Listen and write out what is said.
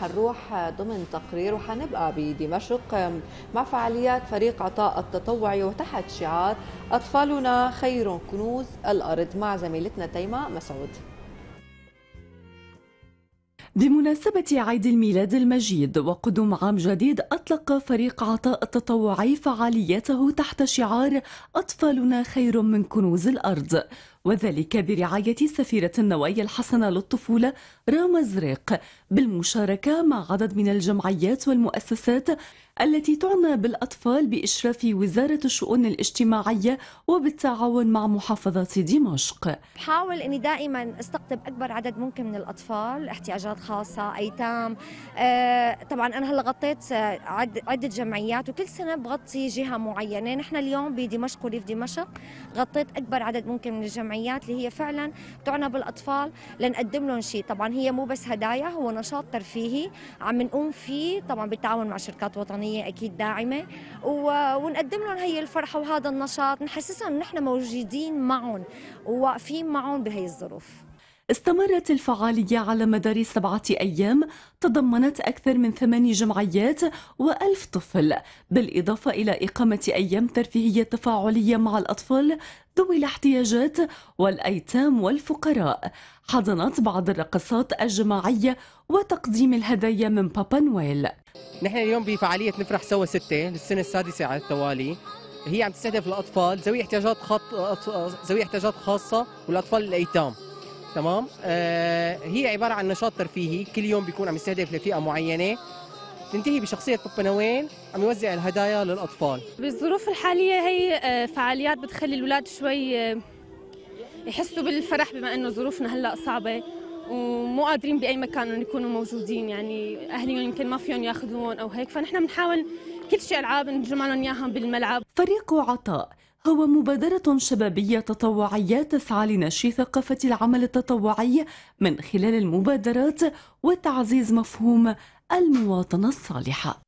هنروح ضمن تقرير وحنبقى بدمشق مع فعاليات فريق عطاء التطوعي وتحت شعار أطفالنا خير كنوز الأرض مع زميلتنا تيماء مسعود بمناسبة عيد الميلاد المجيد وقدوم عام جديد أطلق فريق عطاء التطوعي فعاليته تحت شعار أطفالنا خير من كنوز الأرض وذلك برعاية سفيرة النوايا الحسنة للطفولة راما زريق بالمشاركة مع عدد من الجمعيات والمؤسسات التي تعنى بالأطفال بإشراف وزارة الشؤون الاجتماعية وبالتعاون مع محافظة دمشق بحاول أني دائما استقطب أكبر عدد ممكن من الأطفال احتياجات خاصة أيتام آه، طبعا أنا هلأ غطيت آه، عد عدة جمعيات وكل سنة بغطي جهة معينة نحن اليوم بدمشق وريف دمشق غطيت أكبر عدد ممكن من الجمعيات الجمعيات اللي هي فعلا تعنى بالاطفال لنقدم لهم شيء طبعا هي مو بس هدايا هو نشاط ترفيهي عم نقوم فيه طبعا بالتعاون مع شركات وطنيه اكيد داعمه ونقدم لهم هي الفرحه وهذا النشاط نحسسهم نحن موجودين معهم وواقفين معهم بهي الظروف استمرت الفعالية على مدار سبعة أيام تضمنت أكثر من ثماني جمعيات وألف طفل بالإضافة إلى إقامة أيام ترفيهية تفاعلية مع الأطفال ذوي الاحتياجات والأيتام والفقراء حضنت بعض الرقصات الجماعية وتقديم الهدايا من بابا نويل نحن اليوم بفعالية نفرح سوا ستة للسنة السادسة على التوالي هي عم تستهدف الأطفال ذوي احتياجات خط... ذوي احتياجات خاصة والأطفال الأيتام تمام آه هي عباره عن نشاط ترفيهي كل يوم بيكون عم يستهدف لفئه معينه تنتهي بشخصية بابا نوين عم يوزع الهدايا للأطفال بالظروف الحالية هي آه، فعاليات بتخلي الاولاد شوي آه، يحسوا بالفرح بما أنه ظروفنا هلأ صعبة ومو قادرين بأي مكان يكونوا موجودين يعني أهلي يمكن ما فيهم ياخذون أو هيك فنحن بنحاول كل شيء ألعاب نجمع لهم إياهم بالملعب فريق عطاء هو مبادرة شبابية تطوعية تسعى لنشر ثقافة العمل التطوعي من خلال المبادرات وتعزيز مفهوم المواطنة الصالحة